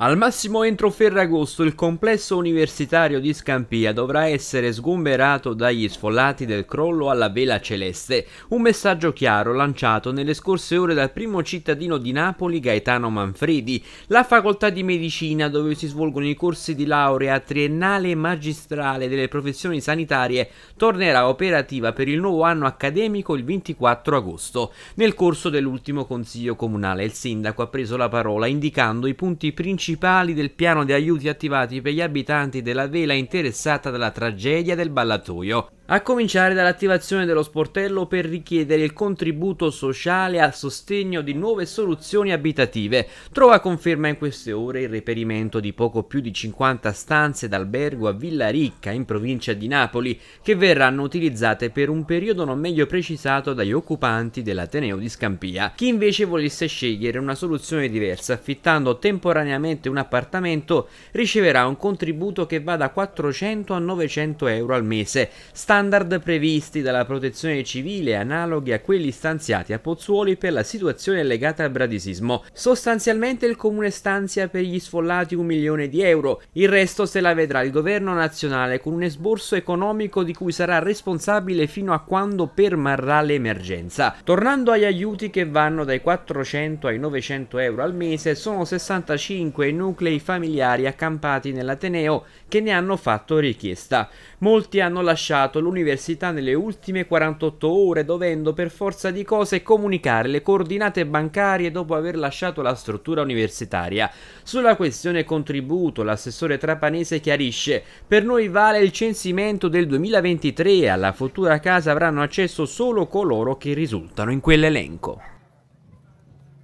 Al massimo entro Ferragosto il complesso universitario di Scampia dovrà essere sgomberato dagli sfollati del crollo alla vela celeste, un messaggio chiaro lanciato nelle scorse ore dal primo cittadino di Napoli Gaetano Manfredi. La facoltà di medicina dove si svolgono i corsi di laurea triennale e magistrale delle professioni sanitarie tornerà operativa per il nuovo anno accademico il 24 agosto. Nel corso dell'ultimo consiglio comunale il sindaco ha preso la parola indicando i punti principali principali del piano di aiuti attivati per gli abitanti della vela interessata dalla tragedia del ballatoio. A cominciare dall'attivazione dello sportello per richiedere il contributo sociale a sostegno di nuove soluzioni abitative. Trova conferma in queste ore il reperimento di poco più di 50 stanze d'albergo a Villa Ricca, in provincia di Napoli, che verranno utilizzate per un periodo non meglio precisato dagli occupanti dell'Ateneo di Scampia. Chi invece volesse scegliere una soluzione diversa, affittando temporaneamente un appartamento, riceverà un contributo che va da 400 a 900 euro al mese. Sta standard previsti dalla protezione civile analoghi a quelli stanziati a Pozzuoli per la situazione legata al bradisismo. Sostanzialmente il comune stanzia per gli sfollati un milione di euro, il resto se la vedrà il governo nazionale con un esborso economico di cui sarà responsabile fino a quando permarrà l'emergenza. Tornando agli aiuti che vanno dai 400 ai 900 euro al mese, sono 65 i nuclei familiari accampati nell'Ateneo che ne hanno fatto richiesta. Molti hanno lasciato all'università nelle ultime 48 ore, dovendo per forza di cose comunicare le coordinate bancarie dopo aver lasciato la struttura universitaria. Sulla questione contributo, l'assessore trapanese chiarisce: "Per noi vale il censimento del 2023 alla futura casa avranno accesso solo coloro che risultano in quell'elenco".